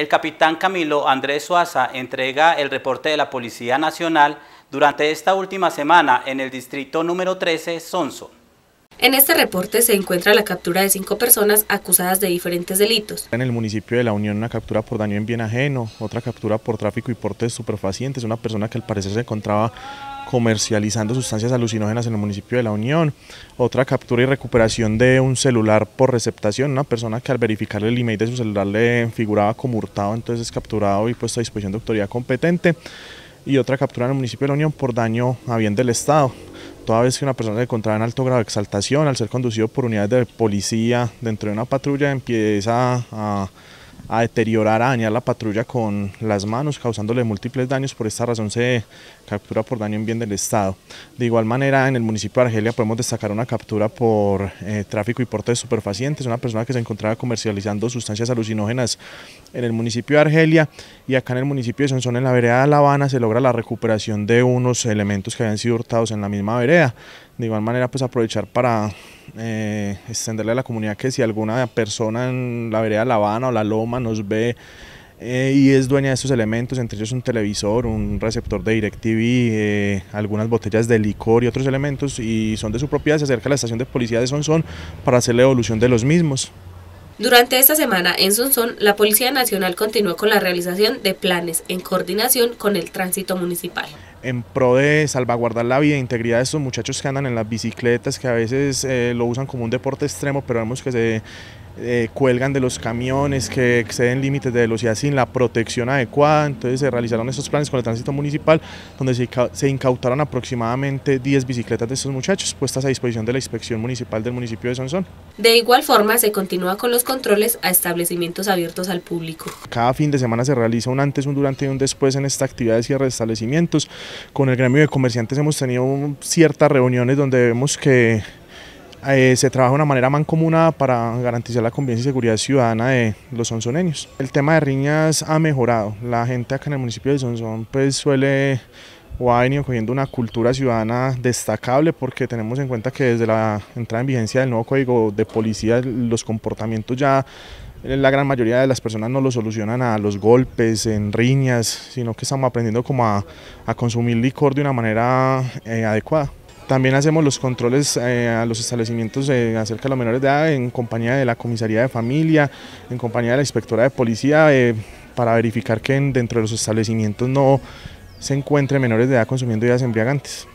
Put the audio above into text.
El capitán Camilo Andrés Suaza entrega el reporte de la Policía Nacional durante esta última semana en el distrito número 13, Sonso. En este reporte se encuentra la captura de cinco personas acusadas de diferentes delitos. En el municipio de La Unión una captura por daño en bien ajeno, otra captura por tráfico y porte de superfacientes, una persona que al parecer se encontraba comercializando sustancias alucinógenas en el municipio de La Unión, otra captura y recuperación de un celular por receptación, una persona que al verificar el email de su celular le figuraba como hurtado, entonces es capturado y puesto a disposición de autoridad competente, y otra captura en el municipio de La Unión por daño a bien del Estado, Toda vez que una persona se encontraba en alto grado de exaltación, al ser conducido por unidades de policía dentro de una patrulla, empieza a, a deteriorar, a dañar la patrulla con las manos, causándole múltiples daños. Por esta razón se captura por daño en bien del Estado. De igual manera, en el municipio de Argelia podemos destacar una captura por eh, tráfico y porte de superfacientes, una persona que se encontraba comercializando sustancias alucinógenas en el municipio de Argelia y acá en el municipio de Sonsón, en la vereda de La Habana, se logra la recuperación de unos elementos que habían sido hurtados en la misma vereda de igual manera pues aprovechar para eh, extenderle a la comunidad que si alguna persona en la vereda La Habana o La Loma nos ve eh, y es dueña de estos elementos, entre ellos un televisor, un receptor de DirecTV, eh, algunas botellas de licor y otros elementos y son de su propiedad, se acerca a la estación de policía de Sonsón para hacer la evolución de los mismos. Durante esta semana en Sonsón, la Policía Nacional continuó con la realización de planes en coordinación con el tránsito municipal en pro de salvaguardar la vida e integridad de estos muchachos que andan en las bicicletas, que a veces eh, lo usan como un deporte extremo, pero vemos que se eh, cuelgan de los camiones, que exceden límites de velocidad sin la protección adecuada. Entonces se realizaron estos planes con el tránsito municipal, donde se, incautaron aproximadamente 10 bicicletas de estos muchachos, puestas a disposición de la inspección municipal del municipio de Sonsón. De igual forma, se continúa con los controles a establecimientos abiertos al público. Cada fin de semana se realiza un antes, un durante y un después en esta actividad de cierre de establecimientos. Con el gremio de comerciantes hemos tenido ciertas reuniones donde vemos que eh, se trabaja de una manera mancomunada para garantizar la convivencia y seguridad ciudadana de los sonzoneños. El tema de riñas ha mejorado. La gente acá en el municipio de Sonzón pues, suele o ha venido cogiendo una cultura ciudadana destacable porque tenemos en cuenta que desde la entrada en vigencia del nuevo código de policía los comportamientos ya eh, la gran mayoría de las personas no lo solucionan a los golpes, en riñas, sino que estamos aprendiendo como a, consumir licor de una manera eh, adecuada. También hacemos los controles eh, a los establecimientos eh, acerca de los menores de edad en compañía de la comisaría de familia, en compañía de la inspectora de policía, eh, para verificar que dentro de los establecimientos no se encuentren menores de edad consumiendo ideas embriagantes.